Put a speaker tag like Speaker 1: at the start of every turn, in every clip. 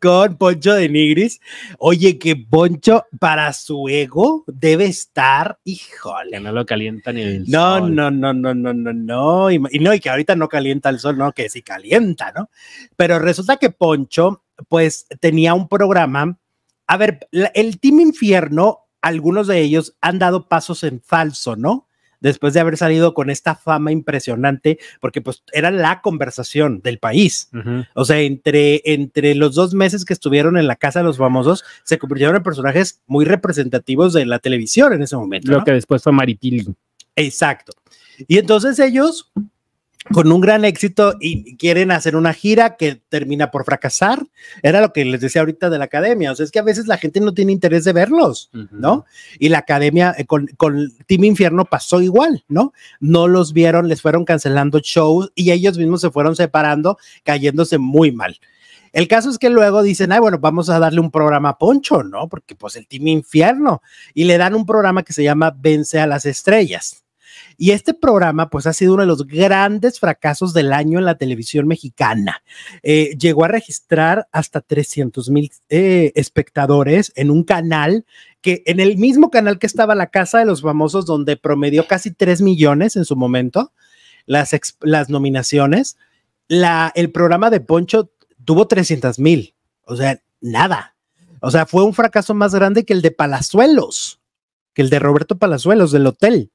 Speaker 1: con Poncho de Nigris. Oye, que Poncho para su ego debe estar, híjole. Que no lo calienta ni el sol. No, no, no, no, no, no. Y, y, no, y que ahorita no calienta el sol, no, que sí calienta, ¿no? Pero resulta que Poncho, pues, tenía un programa. A ver, el Team Infierno, algunos de ellos han dado pasos en falso, ¿no? después de haber salido con esta fama impresionante, porque pues era la conversación del país. O sea, entre, entre los dos meses que estuvieron en la Casa de los Famosos, se convirtieron en personajes muy representativos de la televisión en ese momento. Lo que después fue Maripili. Exacto. Y entonces ellos con un gran éxito y quieren hacer una gira que termina por fracasar. Era lo que les decía ahorita de la academia. O sea, es que a veces la gente no tiene interés de verlos, ¿no? Y la academia eh, con, con Team Infierno pasó igual, ¿no? No los vieron, les fueron cancelando shows y ellos mismos se fueron separando, cayéndose muy mal. El caso es que luego dicen, ay, bueno, vamos a darle un programa a Poncho, ¿no? Porque pues el Team Infierno. Y le dan un programa que se llama Vence a las Estrellas. Y este programa, pues, ha sido uno de los grandes fracasos del año en la televisión mexicana. Eh, llegó a registrar hasta 300 mil eh, espectadores en un canal que en el mismo canal que estaba la Casa de los Famosos, donde promedió casi 3 millones en su momento, las, nominaciones, el programa de Poncho tuvo 300 mil, o sea, nada. O sea, fue un fracaso más grande que el de Palazuelos que el de Roberto Palazuelos del hotel.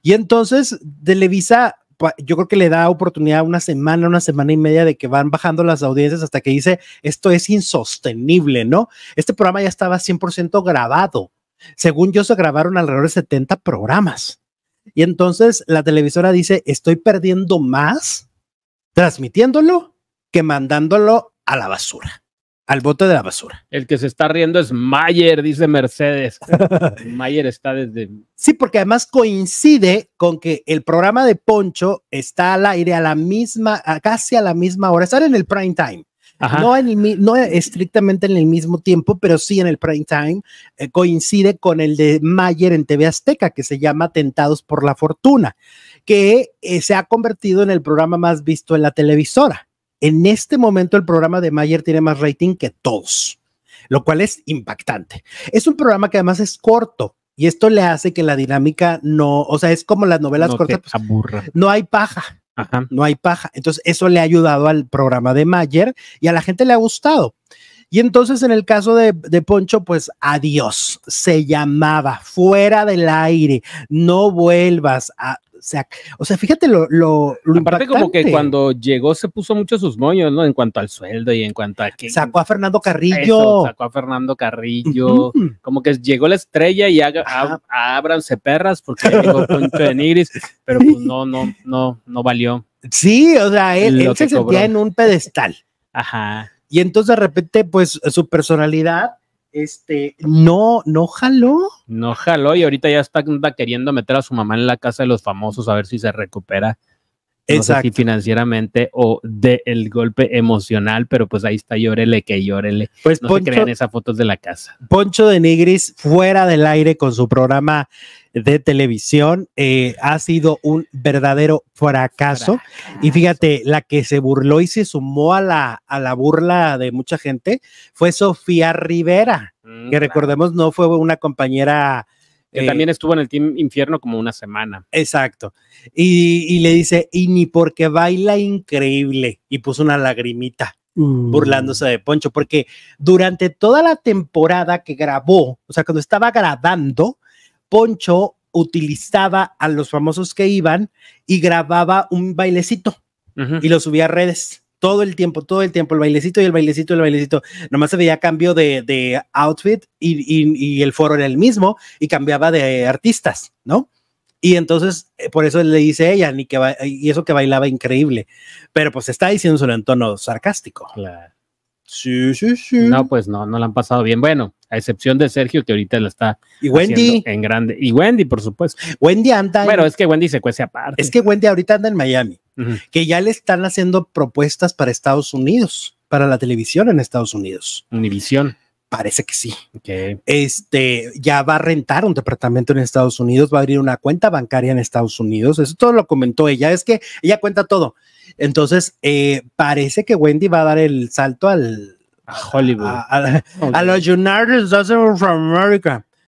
Speaker 1: Y entonces Televisa, yo creo que le da oportunidad una semana, una semana y media de que van bajando las audiencias hasta que dice, esto es insostenible, ¿no? Este programa ya estaba 100% grabado. Según yo, se grabaron alrededor de 70 programas. Y entonces la televisora dice, estoy perdiendo
Speaker 2: más transmitiéndolo que mandándolo a la basura al bote de la basura. El que se está riendo es Mayer, dice Mercedes. Mayer está desde...
Speaker 1: Sí, porque además coincide con que el programa de Poncho está al aire a la misma, casi a la misma hora, Está en el prime time. No, en no estrictamente en el mismo tiempo, pero sí en el prime time, eh, coincide con el de Mayer en TV Azteca, que se llama Tentados por la Fortuna, que eh, se ha convertido en el programa más visto en la televisora. En este momento el programa de Mayer tiene más rating que todos, lo cual es impactante. Es un programa que además es corto, y esto le hace que la dinámica no, o sea, es como las novelas cortas. Pues, no hay paja. No hay paja. Entonces, eso le ha ayudado al programa de Mayer y a la gente le ha gustado. Y entonces, en el caso de Poncho, pues adiós, se llamaba fuera del aire, no vuelvas a o sea, fíjate lo, lo, lo Aparte como que cuando
Speaker 2: llegó se puso mucho sus moños, ¿no? En cuanto al sueldo y en cuanto a que... Sacó a Fernando
Speaker 1: Carrillo. sacó
Speaker 2: a Fernando Carrillo. Como que llegó la estrella y haga, ábranse perras porque llegó de pero pues no, no, no, no valió.
Speaker 1: Sí, o sea, él, se sentía en un pedestal. Ajá. Y entonces de repente, pues su personalidad este, no, no jaló.
Speaker 2: No jaló y ahorita ya está, queriendo meter a su mamá en la casa de los famosos a ver si se recupera Exacto. financieramente o del golpe emocional, pero pues ahí está, llórele que llórele. Pues no se crean esas fotos de la casa.
Speaker 1: Poncho de Nigris, fuera del aire con su programa de televisión, eh, ha sido un verdadero fracaso. Y fíjate, la que se burló y se sumó a la, a la burla de mucha gente fue Sofía Rivera, mm, que recordemos no fue una compañera
Speaker 2: que eh, también estuvo en el Team Infierno como una semana. Exacto.
Speaker 1: Y, le dice, y ni porque baila increíble. Y puso una lagrimita
Speaker 2: uh. burlándose
Speaker 1: de Poncho, porque durante toda la temporada que grabó, o sea, cuando estaba grabando, Poncho utilizaba a los famosos que iban y grababa un bailecito y lo subía a redes todo el tiempo, todo el tiempo, el bailecito y el bailecito y el bailecito. Nomás se veía cambio de, outfit y, el foro era el mismo y cambiaba de artistas, ¿no? Y entonces, eh, por eso le dice ella, ni que y eso que bailaba
Speaker 2: increíble. Pero pues está diciéndoselo en tono sarcástico. Sí, sí, sí. No, pues no, no la han pasado bien. Bueno, a excepción de Sergio, que ahorita la está y Wendy en grande. Y Wendy, por supuesto. Wendy anda. Bueno, es que Wendy se cuece aparte. Es que Wendy ahorita anda en Miami
Speaker 1: que ya le están haciendo propuestas para Estados Unidos, para la televisión en Estados Unidos. Univisión. Parece que sí. Este ya va a rentar un departamento en Estados Unidos, va a abrir una cuenta bancaria en Estados Unidos. Eso todo lo comentó ella. Es que ella cuenta todo. Entonces, eh, parece que Wendy va a dar el salto al, Hollywood. a los United States of America.